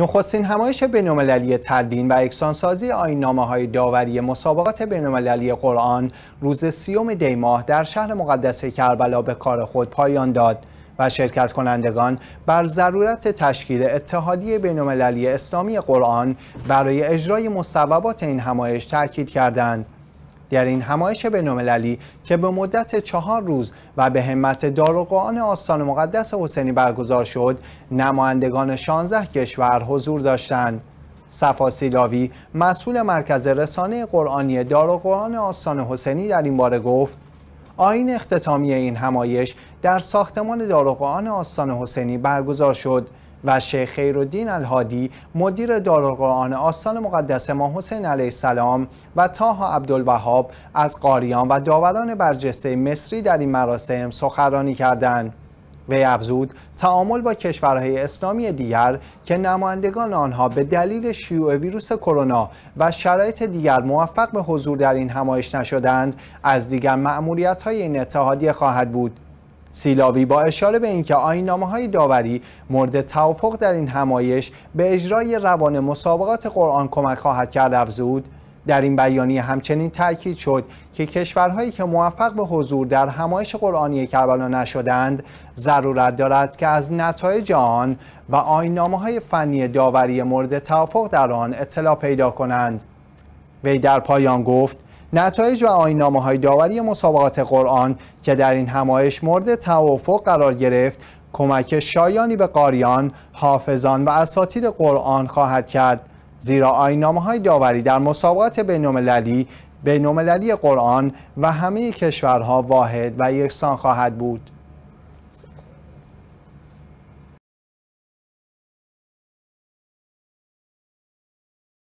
نخستین همایش بینالمللی تدوین و اکسانسازی آینامه های داوری مسابقات بینالمللی قرآن روز سیوم دیماه در شهر مقدس کربلا به کار خود پایان داد و شرکت کنندگان بر ضرورت تشکیل اتحادیه بینالمللی اسلامی قرآن برای اجرای مصوبات این همایش تاکید کردند. در این همایش بینالمللی که به مدت چهار روز و به همت داروقان آستان مقدس حسینی برگزار شد نمایندگان 16 کشور حضور داشتند صفا سیلاوی مسئول مرکز رسانه قرآنی داروقان آستان حسینی در این باره گفت آین اختتامی این همایش در ساختمان داروقان آستان حسینی برگزار شد و شیخ خیرالدین الهادی مدیر دارالقرآن آستان مقدس ما حسین علیه السلام و تاها عبدالوهاب از قاریان و داوران برجسته مصری در این مراسم سخرانی کردند وی افزود تعامل با کشورهای اسلامی دیگر که نمایندگان آنها به دلیل شیوع ویروس کرونا و شرایط دیگر موفق به حضور در این همایش نشدند از دیگر مأموریت‌های این اتحادیه خواهد بود سیلاوی با اشاره به اینکه آینامه های داوری مورد توافق در این همایش به اجرای روان مسابقات قرآن کمک خواهد کرد افزود در این بیانیه همچنین تاکید شد که کشورهایی که موفق به حضور در همایش قرآنی کربلا نشدند ضرورت دارد که از نتایج آن و آینامه های فنی داوری مورد توافق در آن اطلاع پیدا کنند وی در پایان گفت نتایج و آینامه های داوری مسابقات قرآن که در این همایش مورد توافق قرار گرفت کمک شایانی به قاریان، حافظان و اساتید قرآن خواهد کرد زیرا آینامه های داوری در مسابقات بینالمللی بینالمللی قرآن و همه کشورها واحد و یکسان خواهد بود